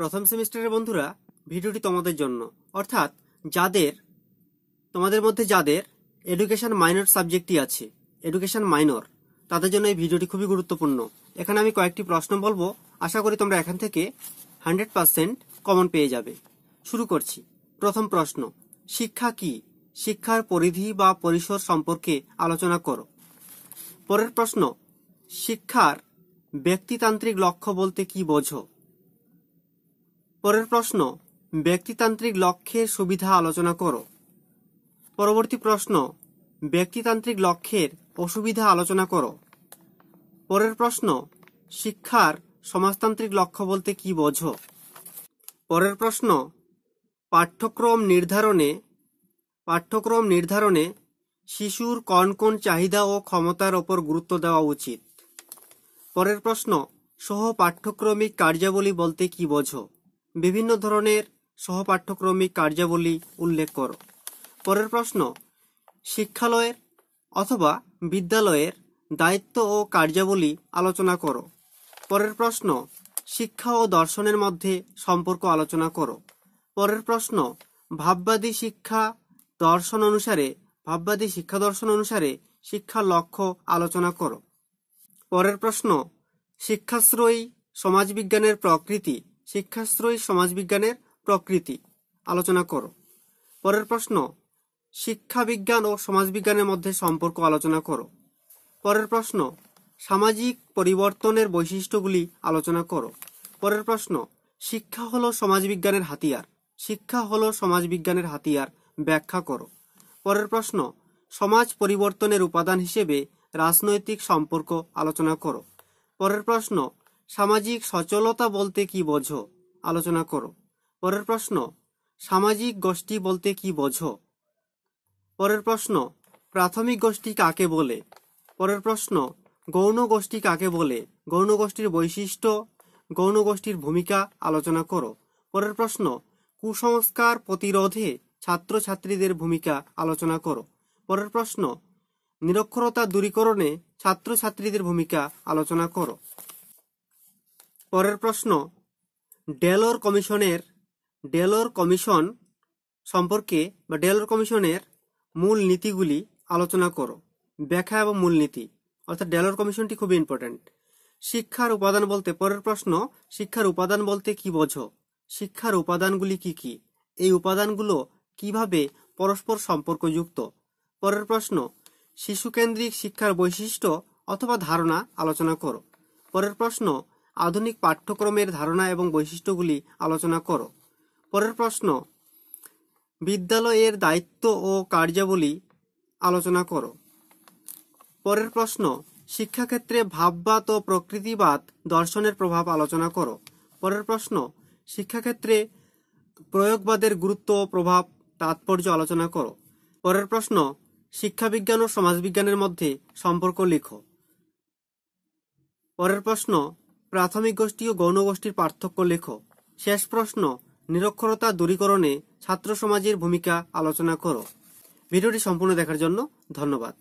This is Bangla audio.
প্রথম সেমিস্টারের বন্ধুরা ভিডিওটি তোমাদের জন্য অর্থাৎ যাদের তোমাদের মধ্যে যাদের এডুকেশন মাইনর সাবজেক্টই আছে এডুকেশন মাইনর তাদের জন্য এই ভিডিওটি খুবই গুরুত্বপূর্ণ এখানে আমি কয়েকটি প্রশ্ন বলবো আশা করি তোমরা এখান থেকে হান্ড্রেড পারসেন্ট কমন পেয়ে যাবে শুরু করছি প্রথম প্রশ্ন শিক্ষা কি শিক্ষার পরিধি বা পরিসর সম্পর্কে আলোচনা করো পরের প্রশ্ন শিক্ষার ব্যক্তিতান্ত্রিক লক্ষ্য বলতে কি বোঝো পরের প্রশ্ন ব্যক্তিতান্ত্রিক লক্ষ্যের সুবিধা আলোচনা করো পরবর্তী প্রশ্ন ব্যক্তিতান্ত্রিক লক্ষ্যের অসুবিধা আলোচনা করো পরের প্রশ্ন শিক্ষার সমাজতান্ত্রিক লক্ষ্য বলতে কি বোঝো পরের প্রশ্ন পাঠ্যক্রম নির্ধারণে পাঠ্যক্রম নির্ধারণে শিশুর কোন কোন চাহিদা ও ক্ষমতার ওপর গুরুত্ব দেওয়া উচিত পরের প্রশ্ন সহ পাঠ্যক্রমিক কার্যাবলী বলতে কি বোঝো বিভিন্ন ধরনের সহপাঠ্যক্রমিক কার্যাবলী উল্লেখ করো পরের প্রশ্ন শিক্ষালয়ের অথবা বিদ্যালয়ের দায়িত্ব ও কার্যাবলী আলোচনা করো পরের প্রশ্ন শিক্ষা ও দর্শনের মধ্যে সম্পর্ক আলোচনা করো পরের প্রশ্ন ভাববাদী শিক্ষা দর্শন অনুসারে ভাববাদী শিক্ষা দর্শন অনুসারে শিক্ষার লক্ষ্য আলোচনা করো পরের প্রশ্ন শিক্ষাশ্রয়ী সমাজবিজ্ঞানের প্রকৃতি শিক্ষাশ্রয়ী সমাজবিজ্ঞানের প্রকৃতি আলোচনা করো পরের প্রশ্ন শিক্ষাবিজ্ঞান ও সমাজবিজ্ঞানের মধ্যে সম্পর্ক আলোচনা করো পরের প্রশ্ন সামাজিক পরিবর্তনের বৈশিষ্ট্যগুলি আলোচনা করো পরের প্রশ্ন শিক্ষা হলো সমাজবিজ্ঞানের হাতিয়ার শিক্ষা হলো সমাজবিজ্ঞানের হাতিয়ার ব্যাখ্যা করো পরের প্রশ্ন সমাজ পরিবর্তনের উপাদান হিসেবে রাজনৈতিক সম্পর্ক আলোচনা করো পরের প্রশ্ন সামাজিক সচলতা বলতে কি বোঝো আলোচনা করো পরের প্রশ্ন সামাজিক গোষ্ঠী বলতে কি বোঝো পরের প্রশ্ন প্রাথমিক গোষ্ঠী কাকে বলে পরের প্রশ্ন গৌণ গোষ্ঠী কাকে বলে গৌণ গোষ্ঠীর বৈশিষ্ট্য গৌণ গোষ্ঠীর ভূমিকা আলোচনা করো পরের প্রশ্ন কুসংস্কার প্রতিরোধে ছাত্রছাত্রীদের ভূমিকা আলোচনা করো পরের প্রশ্ন নিরক্ষরতা দূরীকরণে ছাত্রছাত্রীদের ভূমিকা আলোচনা করো পরের প্রশ্ন ডেলোর কমিশনের ডেলোর কমিশন সম্পর্কে বা ডেলোর কমিশনের মূল নীতিগুলি আলোচনা করো ব্যাখ্যা এবং মূলনীতি অর্থাৎ ডেলোর কমিশনটি খুবই ইম্পর্ট্যান্ট শিক্ষার উপাদান বলতে পরের প্রশ্ন শিক্ষার উপাদান বলতে কি বোঝো শিক্ষার উপাদানগুলি কি কি এই উপাদানগুলো কিভাবে পরস্পর সম্পর্কযুক্ত পরের প্রশ্ন শিশুকেন্দ্রিক শিক্ষার বৈশিষ্ট্য অথবা ধারণা আলোচনা করো পরের প্রশ্ন আধুনিক পাঠ্যক্রমের ধারণা এবং বৈশিষ্ট্যগুলি আলোচনা করো পরের প্রশ্ন বিদ্যালয়ের দায়িত্ব ও কার্যাবলী আলোচনা করো পরের প্রশ্ন শিক্ষাক্ষেত্রে ভাববাদ ও প্রকৃতিবাদ দর্শনের প্রভাব আলোচনা করো পরের প্রশ্ন শিক্ষাক্ষেত্রে প্রয়োগবাদের গুরুত্ব ও প্রভাব তাৎপর্য আলোচনা করো পরের প্রশ্ন শিক্ষাবিজ্ঞান ও সমাজবিজ্ঞানের মধ্যে সম্পর্ক লিখো পরের প্রশ্ন প্রাথমিক গোষ্ঠী ও গৌণগোষ্ঠীর পার্থক্য লেখো শেষ প্রশ্ন নিরক্ষরতা দূরীকরণে ছাত্র সমাজের ভূমিকা আলোচনা করো ভিডিওটি সম্পূর্ণ দেখার জন্য ধন্যবাদ